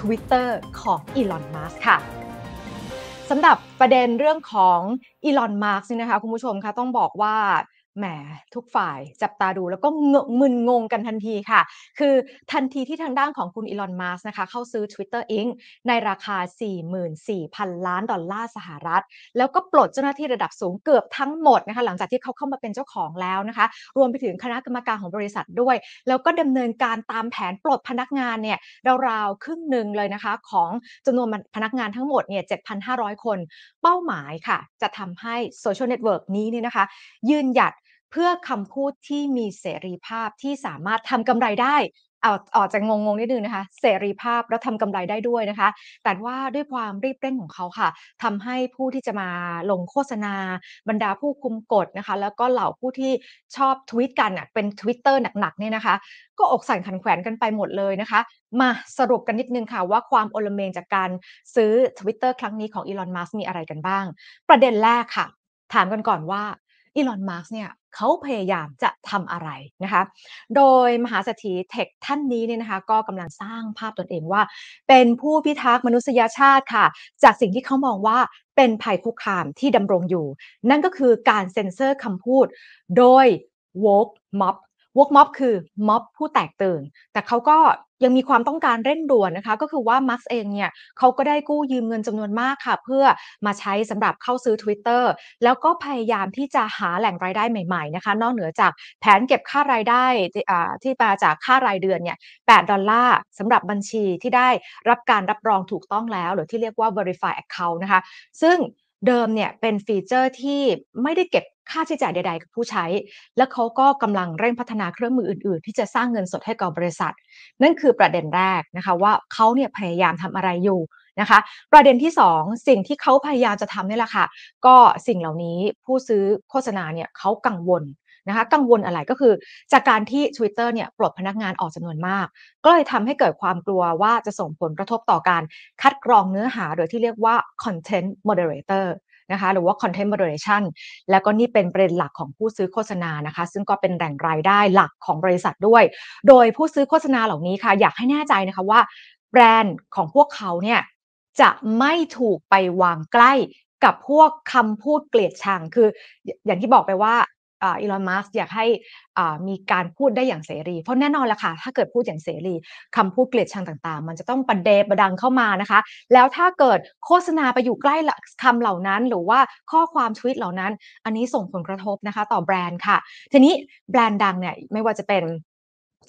Twitter ของอีลอนมัสค่ะ สำหรับประเด็นเรื่องของอีลอนมาร์กนี่นะคะคุณผู้ชมคะต้องบอกว่าแหมทุกฝ่ายจับตาดูแล้วก็งมึนงงกันทันทีค่ะ คือทันทีที่ทางด้านของคุณอีลอนมัสนะคะเข้าซื้อ Twitter Inc. ในราคา 44,000 ล้านดอลลาร์สหรัฐ แล้วก็ปลดเจ้าหน้าที่ระดับสูงเกือบทั้งหมดนะคะหลังจากที่เขาเข้ามาเป็นเจ้าของแล้วนะคะ รวมไปถึงคณะกรรมการของบริษัทด้วย แล้วก็ดำเนินการตามแผนปลดพนักงานเนี่ยราวๆครึ่งหนึ่งเลยนะคะ ของจำนวนพนักงานทั้งหมดเนี่ย7,500 คนเป้าหมายค่ะ จะทำให้โซเชียลเน็ตเวิร์กนี้เนี่ยนะคะ ยืนหยัดเพื่อคำพูดที่มีเสรีภาพที่สามารถทำกำไรได้เอาออกจากงงงนิดนึงนะคะ เสรีภาพแล้วทำกำไรได้ด้วยนะคะ แต่ว่าด้วยความรีบเร่งของเขาค่ะทำให้ผู้ที่จะมาลงโฆษณา บรรดาผู้คุมกฎนะคะ แล้วก็เหล่าผู้ที่ชอบทวิตกันเป็น Twitter หนักๆเนี่ยนะคะ ก็อกสั่นขันแขวนกันไปหมดเลยนะคะ มาสรุปกันนิดนึงค่ะว่าความโอลเมงจากการซื้อ Twitter ครั้งนี้ของอีลอน มัสมีอะไรกันบ้าง ประเด็นแรกค่ะ ถามกันก่อนว่าอีลอนมาร์กเนี่ยเขาพยายามจะทำอะไรนะคะ โดยมหาเศรษฐีเทคท่านนี้เนี่ยนะคะก็กำลังสร้างภาพตนเองว่า เป็นผู้พิทักษ์มนุษยชาติค่ะ จากสิ่งที่เขามองว่าเป็นภัยคุกคามที่ดำรงอยู่ นั่นก็คือการเซ็นเซอร์คำพูดโดย w o กม็อบวกม็อบคือม็อบผู้แตกตื่นแต่เขาก็ยังมีความต้องการเร่งด่วนนะคะ ก็คือว่ามาร์กเองเนี่ยเขาก็ได้กู้ยืมเงินจำนวนมากค่ะ เพื่อมาใช้สำหรับเข้าซื้อ Twitter แล้วก็พยายามที่จะหาแหล่งรายได้ใหม่ๆนะคะ นอกเหนือจากแผนเก็บค่ารายได้ที่มาจากค่ารายเดือนเนี่ยแดอลลาร์สำหรับบัญชีที่ได้รับการรับรองถูกต้องแล้วหรือที่เรียกว่า verify account นะคะ ซึ่งเดิมเนี่ยเป็นฟีเจอร์ที่ไม่ได้เก็บค่าใช้จ่ายใดๆกับผู้ใช้ และเขาก็กำลังเร่งพัฒนาเครื่องมืออื่นๆ ที่จะสร้างเงินสดให้กับบริษัท นั่นคือประเด็นแรกนะคะว่าเขาเนี่ยพยายามทำอะไรอยู่นะคะ ประเด็นที่ 2 สิ่งที่เขาพยายามจะทำนี่แหละค่ะ ก็สิ่งเหล่านี้ผู้ซื้อโฆษณาเนี่ยเขากังวลนะคะกังวลอะไรก็คือจากการที่ Twitter เนี่ยปลดพนักงานออกจำนวนมาก ก็เลยทำให้เกิดความกลัวว่าจะส่งผลกระทบต่อการคัดกรองเนื้อหา โดยที่เรียกว่า content moderator นะคะหรือว่า content moderation แล้วก็นี่เป็นประเด็นหลักของผู้ซื้อโฆษณานะคะ ซึ่งก็เป็นแหล่งรายได้หลักของบริษัทด้วย โดยผู้ซื้อโฆษณาเหล่านี้ค่ะ อยากให้แน่ใจนะคะว่าแบรนด์ของพวกเขาเนี่ยจะไม่ถูกไปวางใกล้กับพวกคำพูดเกลียดชังคือ อย่างที่บอกไปว่าอีลอน มัสอยากให้มีการพูดได้อย่างเสรี เพราะแน่นอนละค่ะ ถ้าเกิดพูดอย่างเสรี คำพูดเกลียดชังต่างๆ มันจะต้องประเดประดังเข้ามานะคะ แล้วถ้าเกิดโฆษณาไปอยู่ใกล้คำเหล่านั้นหรือว่าข้อความทวิตเหล่านั้น อันนี้ส่งผลกระทบนะคะต่อแบรนด์ค่ะ ทีนี้แบรนด์ดังเนี่ยไม่ว่าจะเป็น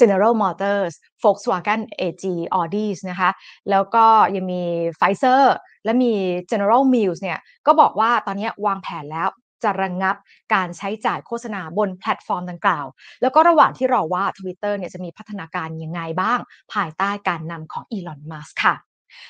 General Motors Volkswagen AG Audi นะคะ แล้วก็ยังมี Pfizer และมี General Mills เนี่ยก็บอกว่าตอนนี้วางแผนแล้วจะระงงับการใช้จ่ายโฆษณาบนแพลตฟอร์มดังกล่าว แล้วก็ระหว่างที่รอว่า Twitter เนี่ยจะมีพัฒนาการยังไงบ้าง ภายใต้การนำของอีลอนมัสค่ะ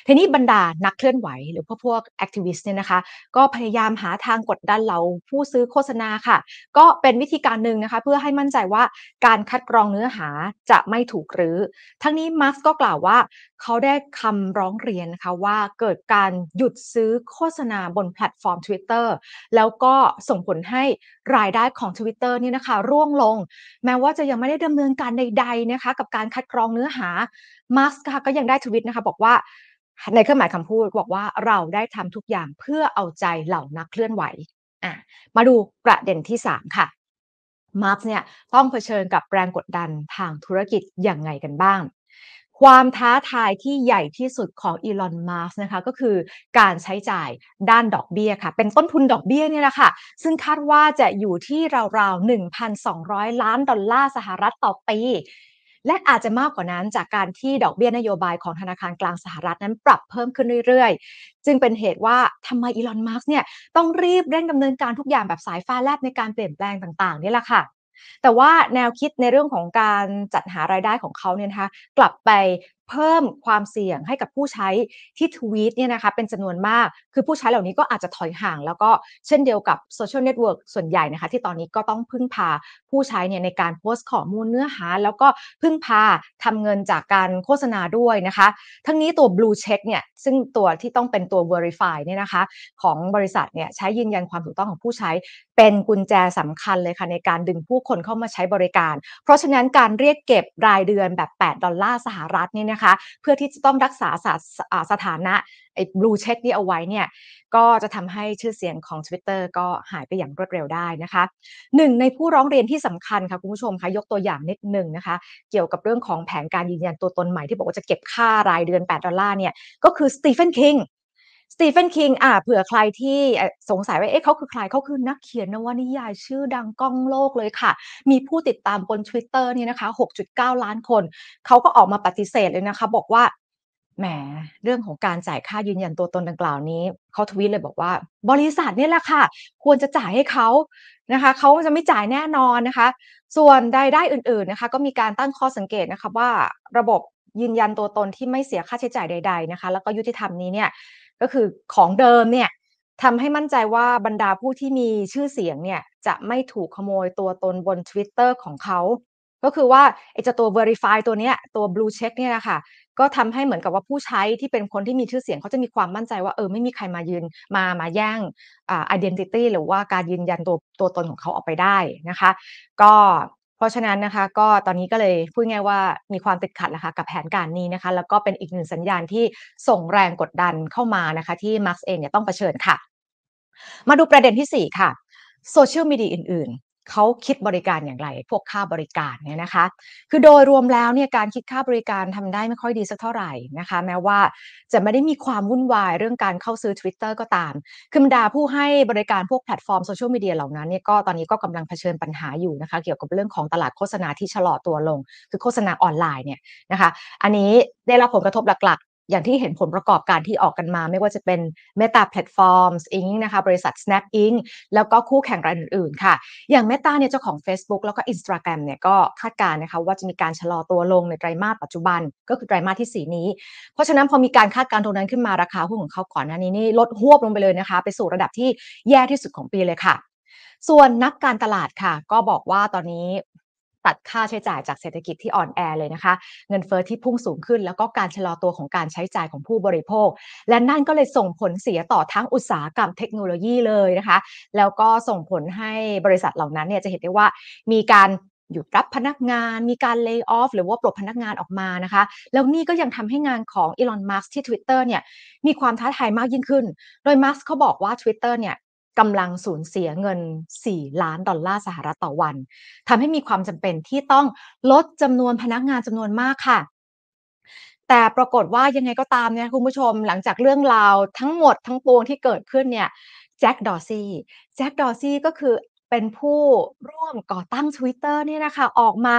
ทีนี้บรรดานักเคลื่อนไหวหรือพวกพวกแอคทิวิสต์เนี่ยนะคะก็พยายามหาทางกดดันเราผู้ซื้อโฆษณาค่ะ ก็เป็นวิธีการหนึ่งนะคะเพื่อให้มั่นใจว่าการคัดกรองเนื้อหาจะไม่ถูกหรือทั้งนี้มาร์ก็กล่าวว่าเขาได้คำร้องเรียนนะคะว่าเกิดการหยุดซื้อโฆษณาบนแพลตฟอร์ม Twitter แล้วก็ส่งผลให้รายได้ของ Twitter นี่นะคะ ร่วงลง แม้ว่าจะยังไม่ได้ดำเนินการใดๆนะคะกับการคัดกรองเนื้อหามาร์สค่ะก็ยังได้ทวิตนะคะ บอกว่าในเครื่องหมายคำพูดบอกว่าเราได้ทำทุกอย่างเพื่อเอาใจเหล่านักเคลื่อนไหวอ่ะมาดูประเด็นที่3ค่ะมาร์สเนี่ยต้องเผชิญกับแรงกดดันทางธุรกิจอย่างไงกันบ้างความท้าทายที่ใหญ่ที่สุดของอีลอนมัสนะคะก็คือการใช้จ่ายด้านดอกเบี้ยค่ะ เป็นต้นทุนดอกเบี้ยนี่แหละค่ะซึ่งคาดว่าจะอยู่ที่ราวๆ 1,200 ล้านดอลลาร์สหรัฐต่อปี และอาจจะมากกว่านั้นจากการที่ดอกเบี้ยนโยบายของธนาคารกลางสหรัฐนั้นปรับเพิ่มขึ้นเรื่อยๆ จึงเป็นเหตุว่าทำไมอีลอนมัสเนี่ยต้องรีบเร่งดำเนินการทุกอย่างแบบสายฟ้าแลบในการเปลี่ยนแปลงต่างๆนี่แหละค่ะแต่ว่าแนวคิดในเรื่องของการจัดหารายได้ของเขาเนี่ยนะคะ กลับไปเพิ่มความเสี่ยงให้กับผู้ใช้ที่ทวีตเนี่ยนะคะเป็นจำนวนมากคือผู้ใช้เหล่านี้ก็อาจจะถอยห่าง แล้วก็เช่นเดียวกับโซเชียลเน็ตเวิร์กส่วนใหญ่นะคะที่ตอนนี้ก็ต้องพึ่งพาผู้ใช้เนี่ยในการโพสต์ข้อมูลเนื้อหา แล้วก็พึ่งพาทำเงินจากการโฆษณาด้วยนะคะ ทั้งนี้ตัว Blue Check เนี่ยซึ่งตัวที่ต้องเป็นตัว Verify เนี่ยนะคะ ของบริษัทเนี่ยใช้ยืนยันความถูกต้องของผู้ใช้ เป็นกุญแจสำคัญเลยค่ะในการดึงผู้คนเข้ามาใช้บริการ เพราะฉะนั้นการเรียกเก็บรายเดือนแบบ8ดอลลาร์สหรัฐเนี่ยนะคะเพื่อที่จะต้องรักษาสถานะไอ้บลูเช็คนี่เอาไว้เนี่ย ก็จะทำให้ชื่อเสียงของ Twitter ก็หายไปอย่างรวดเร็วได้นะคะหนึ่งในผู้ร้องเรียนที่สำคัญค่ะคุณผู้ชมคะยกตัวอย่างนิดหนึ่งนะคะ เกี่ยวกับเรื่องของแผนการยืนยันตัวตนใหม่ที่บอกว่าจะเก็บค่ารายเดือน 8 ดอลลาร์เนี่ย ก็คือสตีเฟนคิงสตีเฟนคิงอ่ะเผื่อใครที่สงสัยว่าเอ๊ะเขาคือใครเขาคือนักเขียนนวนิยายชื่อดังก้องโลกเลยค่ะ มีผู้ติดตามบน Twitter นี่นะคะ6.9ล้านคนเขาก็ออกมาปฏิเสธเลยนะคะ บอกว่าแหมเรื่องของการจ่ายค่ายืนยันตัวตนดังกล่าวนี้เขาทวีตเลยบอกว่า บริษัทนี่แหละค่ะควรจะจ่ายให้เขานะคะเขาจะไม่จ่ายแน่นอนนะคะ ส่วนรายได้อื่น ๆนะคะ ก็มีการตั้งข้อสังเกตนะคะว่าระบบยืนยันตัวตนที่ไม่เสียค่าใช้จ่ายใดๆนะคะแล้วก็ยุติธรรมนี้เนี่ยก็คือของเดิมเนี่ยทำให้มั่นใจว่าบรรดาผู้ที่มีชื่อเสียงเนี่ยจะไม่ถูกขโมยตัวตนบน Twitter ของเขา ก็คือว่าไอ้จะตัว Verify ตัวเนี้ยตัว Blue Check เนี่ยนะคะก็ทำให้เหมือนกับว่าผู้ใช้ที่เป็นคนที่มีชื่อเสียง เขาจะมีความมั่นใจว่าเออไม่มีใครมายืนมามาแย่งอ่า identity หรือว่าการยืนยันตัวตัวตนของเขาออกไปได้นะคะ ก็เพราะฉะนั้นนะคะ ก็ตอนนี้ก็เลยพูดง่ายว่ามีความติดขัดนะคะ กับแผนการนี้นะคะ แล้วก็เป็นอีกหนึ่งสัญญาณที่ส่งแรงกดดันเข้ามานะคะ ที่มาร์กเองเนี่ยต้องเผชิญค่ะ มาดูประเด็นที่ 4 ค่ะโซเชียลมีเดียอื่นเขาคิดบริการอย่างไร พวกค่าบริการเนี่ยนะคะ คือโดยรวมแล้วเนี่ยการคิดค่าบริการทำได้ไม่ค่อยดีสักเท่าไหร่นะคะแม้ว่าจะไม่ได้มีความวุ่นวาย เรื่องการเข้าซื้อ Twitter ก็ตาม คือบรรดาผู้ให้บริการพวกแพลตฟอร์มโซเชียลมีเดียเหล่านั้นเนี่ยก็ตอนนี้ก็กำลังเผชิญปัญหาอยู่นะคะเกี่ยวกับเรื่องของตลาดโฆษณาที่ชะลอตัวลง คือโฆษณาออนไลน์เนี่ยนะคะอันนี้ได้รับผลกระทบหลักอย่างที่เห็นผลประกอบการที่ออกกันมา ไม่ว่าจะเป็น Meta Platforms Inc. นะคะบริษัท Snap Inc. แล้วก็คู่แข่งรายอื่นๆ ค่ะ อย่าง Meta เนี่ยเจ้าของ Facebook แล้วก็ Instagram เนี่ยก็คาดการณ์นะคะว่าจะมีการชะลอตัวลงในไตรามาสปัจจุบันก็คือไตรามาสที่ 4 นี้ เพราะฉะนั้นพอมีการคาดการณ์ตรงนั้นขึ้นมาราคาหุ้นของเขาก่อนหน้านี้นี่ ลดหวบลงไปเลยนะคะ ไปสู่ระดับที่แย่ที่สุดของปีเลยค่ะ ส่วนนักการตลาดค่ะ ก็บอกว่าตอนนี้ตัดค่าใช้จ่ายจากเศรษฐกิจที่อ่อนแอเลยนะคะ เงินเฟอ้อที่พุ่งสูงขึ้นแล้วก็การชะลอตัวของการใช้จ่ายของผู้บริโภค และนั่นก็เลยส่งผลเสียต่อทั้งอุตสาหกรรมเทคโนโลยีเลยนะคะ แล้วก็ส่งผลให้บริษัทเหล่านั้นเนี่ยจะเห็นได้ว่ามีการหยุดรับพนักงาน มีการเลิกออฟหรือว่าปลดพนักงานออกมานะคะ แล้วนี่ก็ยังทำให้งานของอีลอนมัสก์ที่ Twitter เนี่ยมีความท้าทายมากยิ่งขึ้น โดยมัสก์เขาบอกว่า Twitter เนี่ยกำลังสูญเสียเงิน 4 ล้านดอลลาร์สหรัฐต่อวัน ทำให้มีความจำเป็นที่ต้องลดจำนวนพนักงานจำนวนมากค่ะ แต่ปรากฏว่ายังไงก็ตามเนี่ยคุณผู้ชมหลังจากเรื่องราวทั้งหมดทั้งปวงที่เกิดขึ้นเนี่ยแจ็คดอซี่ แจ็คดอซี่ก็คือเป็นผู้ร่วมก่อตั้ง Twitter เนี่ยนะคะ ออกมา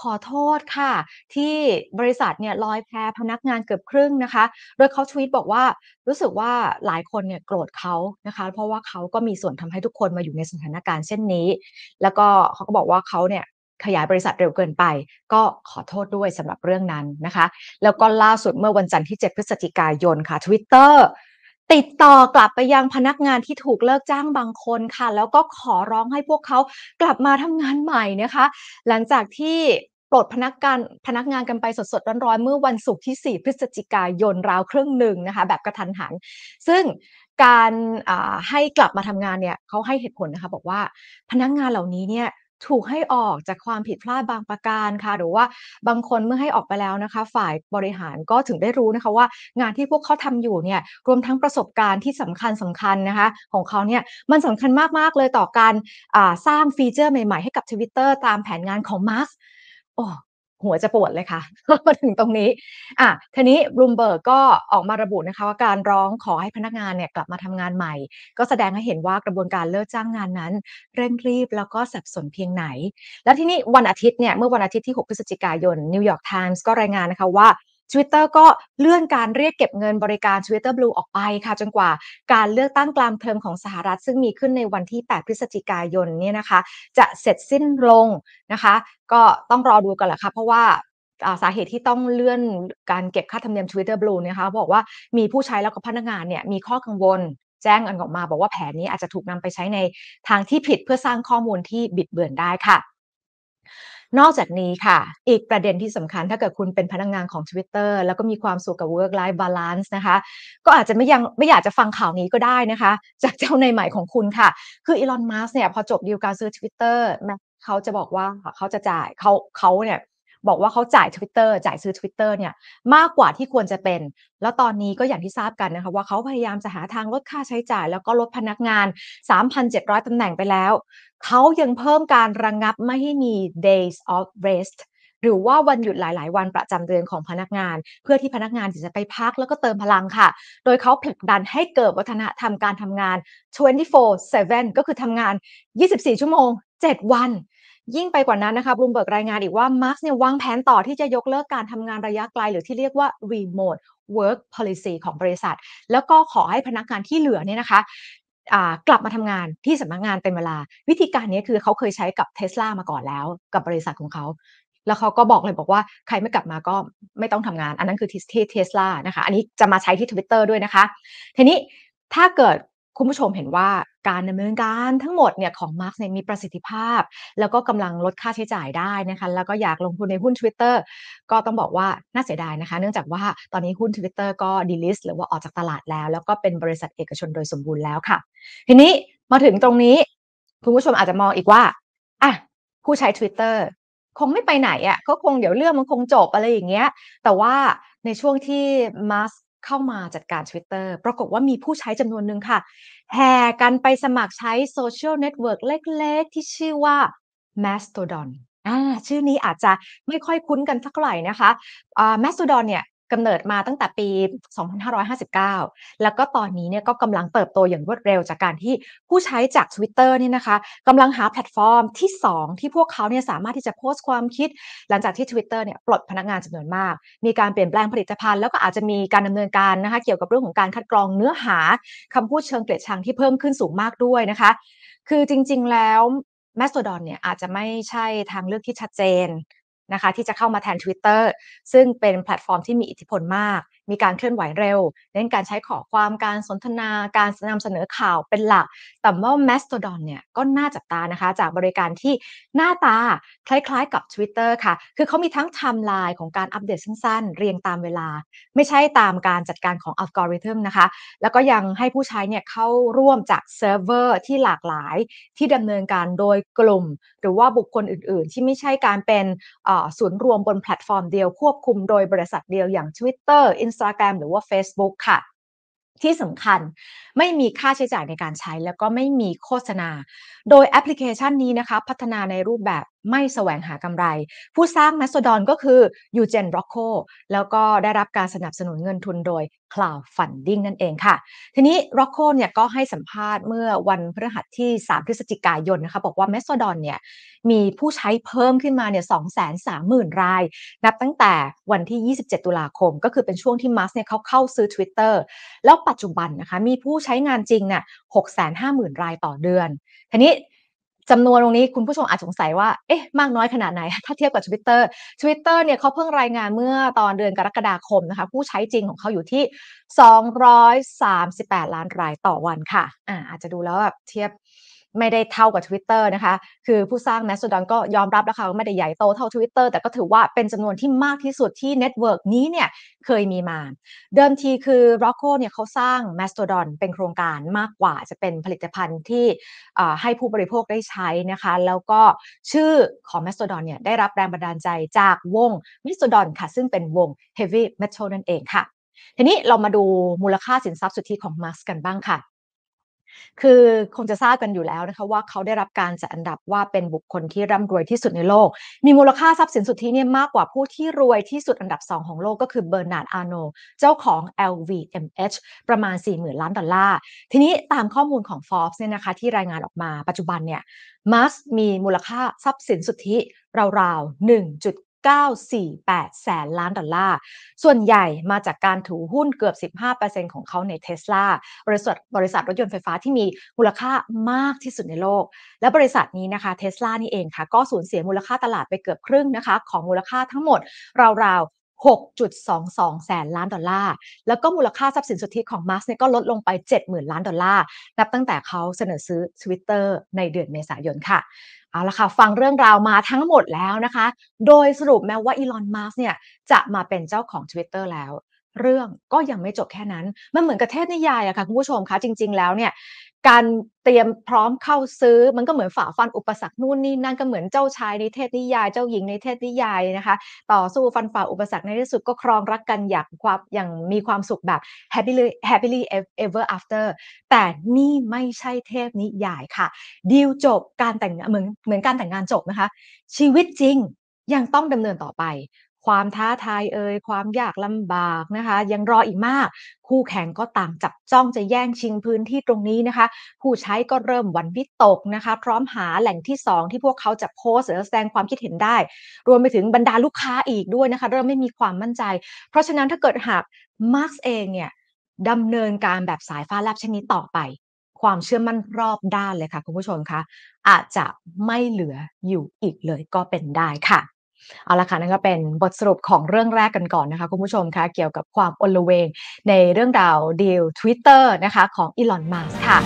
ขอโทษค่ะ ที่บริษัทเนี่ยลอยแพพนักงานเกือบครึ่งนะคะ โดยเขาทวีตบอกว่ารู้สึกว่าหลายคนเนี่ยโกรธเขานะคะเพราะว่าเขาก็มีส่วนทำให้ทุกคนมาอยู่ในสถานการณ์เช่นนี้ แล้วก็เขาก็บอกว่าเขาเนี่ยขยายบริษัทเร็วเกินไป ก็ขอโทษด้วยสำหรับเรื่องนั้นนะคะ แล้วก็ล่าสุดเมื่อวันจันทร์ที่7พฤศจิกายนค่ะ Twitter ติดต่อกลับไปยังพนักงานที่ถูกเลิกจ้างบางคนค่ะ แล้วก็ขอร้องให้พวกเขากลับมาทำงานใหม่นะคะ หลังจากที่ปลดพนักงานพนักงานกันไปสดๆร้อนๆเมื่อวันศุกร์ที่ 4 พฤศจิกายนราวครึ่งหนึ่งนะคะแบบกระทันหันซึ่งการให้กลับมาทำงานเนี่ยเขาให้เหตุผลนะคะบอกว่าพนักงานเหล่านี้เนี่ยถูกให้ออกจากความผิดพลาดบางประการค่ะ หรือว่าบางคนเมื่อให้ออกไปแล้วนะคะ ฝ่ายบริหารก็ถึงได้รู้นะคะว่างานที่พวกเขาทำอยู่เนี่ยรวมทั้งประสบการณ์ที่สำคัญสำคัญนะคะ ของเขาเนี่ยมันสำคัญมากๆ เลยต่อการสร้างฟีเจอร์ใหม่ๆให้กับ Twitter ตามแผนงานของมาร์กโอ้หัวจะปวดเลยค่ะ มาถึงตรงนี้ อ่ะทีนี้รูมเบิร์กก็ออกมาระบุนะคะว่าการร้องขอให้พนักงานเนี่ยกลับมาทำงานใหม่ ก็แสดงให้เห็นว่ากระบวนการเลิกจ้างงานนั้น เร่งรีบแล้วก็สับสนเพียงไหน แล้วที่นี้วันอาทิตย์เนี่ย เมื่อวันอาทิตย์ที่ 6 พฤศจิกายนนิวยอร์กไทมส์ก็รายงานนะคะว่า Twitter ก็เลื่อนการเรียกเก็บเงินบริการ Twitter Blue ออกไปค่ะจนกว่าการเลือกตั้งกลางเทอมของสหรัฐ ซึ่งมีขึ้นในวันที่ 8 พฤศจิกายนนี่นะคะจะเสร็จสิ้นลงนะคะ ก็ต้องรอดูกันแหละค่ะเพราะว่าสาเหตุที่ต้องเลื่อนการเก็บค่าธรรมเนียม Twitter Blue นะคะบอกว่ามีผู้ใช้แล้วก็พนักงานเนี่ยมีข้อกังวลแจ้งอันออกมา บอกว่าแผนนี้อาจจะถูกนำไปใช้ในทางที่ผิดเพื่อสร้างข้อมูลที่บิดเบือนได้ค่ะนอกจากนี้ค่ะ อีกประเด็นที่สำคัญถ้าเกิดคุณเป็นพนักงงานของ Twitter แล้วก็มีความสุขกับ work life balance นะคะ ก็อาจจะไม่ยังไม่อยากจะฟังข่าวนี้ก็ได้นะคะ จากเจ้าในใหม่ของคุณค่ะ คืออีลอนมัสเนี่ยพอจบดีลการซื้อ Twitter เขาจะบอกว่าเขาจะจ่ายเขาเขาเนี่ยบอกว่าเขาจ่าย Twitter จ่ายซื้อ Twitter เนี่ยมากกว่าที่ควรจะเป็น แล้วตอนนี้ก็อย่างที่ทราบกันนะคะว่าเขาพยายามจะหาทางลดค่าใช้จ่าย แล้วก็ลดพนักงาน 3,700 ตำแหน่งไปแล้ว เขายังเพิ่มการระงงับไม่ให้มี days of rest หรือว่าวันหยุดหลาย ๆ วันประจำเดือนของพนักงาน เพื่อที่พนักงานจะไปพักแล้วก็เติมพลังค่ะ โดยเขาผลักดันให้เกิดวัฒนธรรมการทำงาน24/7ก็คือทำงาน 24 ชั่วโมง7วัน ยิ่งไปกว่านั้นนะคะบลูมเบิร์กรายงานอีกว่ามาร์กเนี่ย วางแผนต่อที่จะยกเลิกการทำงานระยะไกล หรือที่เรียกว่า remote work policy ของบริษัท แล้วก็ขอให้พนักงานที่เหลือเนี่ยนะคะ กลับมาทำงานที่สำนักงงานเป็นเวลา วิธีการนี้คือเขาเคยใช้กับเทสลามาก่อนแล้วกับบริษัทของเขา แล้วเขาก็บอกเลยบอกว่าใครไม่กลับมาก็ไม่ต้องทำงานอันนั้นคือที่เทสลานะคะอันนี้จะมาใช้ที่ Twitter ด้วยนะคะ ทีนี้ถ้าเกิดคุณผู้ชมเห็นว่าการดำเนินการทั้งหมดเนี่ยของมาร์กเนี่ยมีประสิทธิภาพ แล้วก็กำลังลดค่าใช้จ่ายได้นะคะ แล้วก็อยากลงทุนในหุ้น Twitter ก็ต้องบอกว่าน่าเสียดายนะคะ เนื่องจากว่าตอนนี้หุ้น Twitter ก็ดีลิสหรือว่าออกจากตลาดแล้ว แล้วก็เป็นบริษัทเอกชนโดยสมบูรณ์แล้วค่ะ ทีนี้มาถึงตรงนี้ คุณผู้ชมอาจจะมองอีกว่า อ่ะผู้ใช้ Twitter คงไม่ไปไหนอะ่ะก็คงเดี๋ยวเรื่องมันคงจบอะไรอย่างเงี้ยแต่ว่าในช่วงที่มาร์กเข้ามาจัดการ Twitter ปรากฏว่ามีผู้ใช้จำนวนหนึ่งค่ะ แห่กันไปสมัครใช้โซเชียลเน็ตเวิร์กเล็กๆ ที่ชื่อว่า Mastodon อ่าชื่อนี้อาจจะไม่ค่อยคุ้นกันสัก่ไหร่นะคะอ่า Mastodon เนี่ยกำเนิดมาตั้งแต่ปี 2559 แล้วก็ตอนนี้เนี่ยก็กำลังเติบโตอย่างรวดเร็วจากการที่ผู้ใช้จาก Twitter เนี่ยนะคะกำลังหาแพลตฟอร์มที่ 2 ที่พวกเขาเนี่ยสามารถที่จะโพสต์ความคิดหลังจากที่ Twitter เนี่ยปลดพนักงานจำนวนมาก มีการเปลี่ยนแปลงผลิตภัณฑ์ แล้วก็อาจจะมีการดำเนินการนะคะเกี่ยวกับเรื่องของการคัดกรองเนื้อหาคำพูดเชิงเกลียดชังที่เพิ่มขึ้นสูงมากด้วยนะคะ คือจริงๆ แล้ว m a s t o d o n เนี่ยอาจจะไม่ใช่ทางเลือกที่ชัดเจนนะคะที่จะเข้ามาแทน Twitter ซึ่งเป็นแพลตฟอร์มที่มีอิทธิพลมาก มีการเคลื่อนไหวเร็ว เน้นการใช้ขอความการสนทนาการนำเสนอข่าวเป็นหลัก แต่ว่า Mastodon เนี่ยก็น่าจับตานะคะจากบริการที่หน้าตาคล้ายๆกับ Twitter ค่ะ คือเขามีทั้งไทม์ไลน์ของการอัปเดตสั้นๆ เรียงตามเวลา ไม่ใช่ตามการจัดการของอัลกอริทึมนะคะ แล้วก็ยังให้ผู้ใช้เนี่ยเข้าร่วมจากเซิร์ฟเวอร์ที่หลากหลาย ที่ดำเนินการโดยกลุ่ม หรือว่าบุคคลอื่นๆ ที่ไม่ใช่การเป็นศูนย์รวมบนแพลตฟอร์มเดียวควบคุมโดยบริษัทเดียวอย่าง Twitter Instagram หรือว่า Facebook ค่ะ ที่สำคัญไม่มีค่าใช้จ่ายในการใช้ แล้วก็ไม่มีโฆษณา โดยแอปพลิเคชันนี้นะคะพัฒนาในรูปแบบไม่แสวงหากำไร ผู้สร้างแมสซ o ดอนก็คือยูเจนร็อกโคแล้วก็ได้รับการสนับสนุนเงินทุนโดย Cloud Funding นั่นเองค่ะ ทีนี้ร็อกโคเนี่ยก็ให้สัมภาษณ์เมื่อวันพฤหัสที่ 3 พฤศจิกายนนะคะบอกว่าแมสซ o ดอนเนี่ยมีผู้ใช้เพิ่มขึ้นมาเนี่ย 230,000 ราย นับตั้งแต่วันที่ 27 ตุลาคมก็คือเป็นช่วงที่มัสเนี่ยเขาเข้าซื้อ Twitter แล้วปัจจุบันนะคะมีผู้ใช้งานจริงเนี่ย650,000 รายต่อเดือนทีนี้จำนวนตรงนี้คุณผู้ชมอาจสงสัยว่า เอ๊ะ มากน้อยขนาดไหน ถ้าเทียบกับ Twitter Twitter เนี่ยเขาเพิ่งรายงานเมื่อตอนเดือนกรกฎาคมนะคะ ผู้ใช้จริงของเขาอยู่ที่ 238 ล้านรายต่อวันค่ะอ่าอาจจะดูแล้วแบบเทียบไม่ได้เท่ากับ Twitter นะคะ คือผู้สร้าง Mastodon ก็ยอมรับแล้วค่ะาไม่ได้ใหญ่โตเท่า Twitter แต่ก็ถือว่าเป็นจำนวนที่มากที่สุดที่เน็ตเวิร์กนี้เนี่ยเคยมีมา เดิมทีคือ r o c k o เนี่ยเขาสร้าง Mastodon เป็นโครงการมากกว่า จะเป็นผลิตภัณฑ์ที่ให้ผู้บริโภคได้ใช้นะคะ แล้วก็ชื่อของ Mastodon เนี่ยได้รับแรงบันดาลใจจากวง Mastodon ค่ะซึ่งเป็นวง Heavy Metal นั่นเองค่ะ ทีนี้เรามาดูมูลค่าสินทรัพย์สุทธิของมาร์กันบ้างค่ะคือคงจะทราบกันอยู่แล้วนะคะว่าเขาได้รับการจัดอันดับว่าเป็นบุคคลที่ร่ำรวยที่สุดในโลก มีมูลค่าทรัพย์สินสุทธิเนี่ยมากกว่าผู้ที่รวยที่สุดอันดับ 2 ของโลกก็คือเบอร์นาร์ด อาโน เจ้าของ LVMH ประมาณ4มื่นล้านดอลลาร์ทีนี้ตามข้อมูลของ Forbes เนี่ยนะคะที่รายงานออกมาปัจจุบันเนี่ยมาร์สมีมูลค่าทรัพย์สินสุทธิราวๆ948แสนล้านดอลลาร์ ส่วนใหญ่มาจากการถือหุ้นเกือบ 15%ของเขาในเทสลาบริษัท บริษัทรถยนต์ไฟฟ้าที่มีมูลค่ามากที่สุดในโลก และบริษัทนี้นะคะเทสลานี่เองค่ะ ก็สูญเสียมูลค่าตลาดไปเกือบครึ่งนะคะของมูลค่าทั้งหมดราว6.22 แสนล้านดอลลาร์ แล้วก็มูลค่าทรัพย์สินสุทธิของมาร์สเนี่ยก็ลดลงไป 70,000 ล้านดอลลาร์นับตั้งแต่เขาเสนอซื้อ Twitter ในเดือนเมษายนค่ะ เอาละค่ะ ฟังเรื่องราวมาทั้งหมดแล้วนะคะ โดยสรุปแม้ว่าอีลอนมาร์สเนี่ยจะมาเป็นเจ้าของ Twitter แล้วเรื่องก็ยังไม่จบแค่นั้น มันเหมือนกับเทพนิยายอะค่ะคุณผู้ชมคะจริงๆแล้วเนี่ยการเตรียมพร้อมเข้าซื้อมันก็เหมือนฝ่าฟันอุปสรรคนู่นนี่นั่นก็เหมือนเจ้าชายในเทศนิยาย เจ้าหญิงในเทศนิยายนะคะ ต่อสู้ฟันฝ่าอุปสรรคในที่สุดก็ครองรักกันอย่างความอย่างมีความสุขแบบ happily happily ever after แต่นี่ไม่ใช่เทพนิยายค่ะ ดีลจบการแต่งงานเหมือนเหมือนการแต่งงานจบนะคะ ชีวิตจริงยังต้องดำเนินต่อไปความท้าทายเอ่ยความยากลำบากนะคะ ยังรออีกมาก คู่แข่งก็ต่างจับจ้องจะแย่งชิงพื้นที่ตรงนี้นะคะ ผู้ใช้ก็เริ่มวันวิตกนะคะ พร้อมหาแหล่งที่ 2 ที่พวกเขาจะโพสหรือแสดงความคิดเห็นได้ รวมไปถึงบรรดาลูกค้าอีกด้วยนะคะเริ่มไม่มีความมั่นใจ เพราะฉะนั้นถ้าเกิดหากมาร์กเองเนี่ยดำเนินการแบบสายฟ้าแลบเช่นนี้ต่อไปความเชื่อมั่นรอบด้านเลยค่ะคุณผู้ชมคะอาจจะไม่เหลืออยู่อีกเลยก็เป็นได้ค่ะเอาละค่ะ นั่นก็เป็นบทสรุปของเรื่องแรกกันก่อนนะคะคุณผู้ชมคะ เกี่ยวกับความอลเวงในเรื่องราวดีล Twitter นะคะ ของอีลอนมัสค่ะ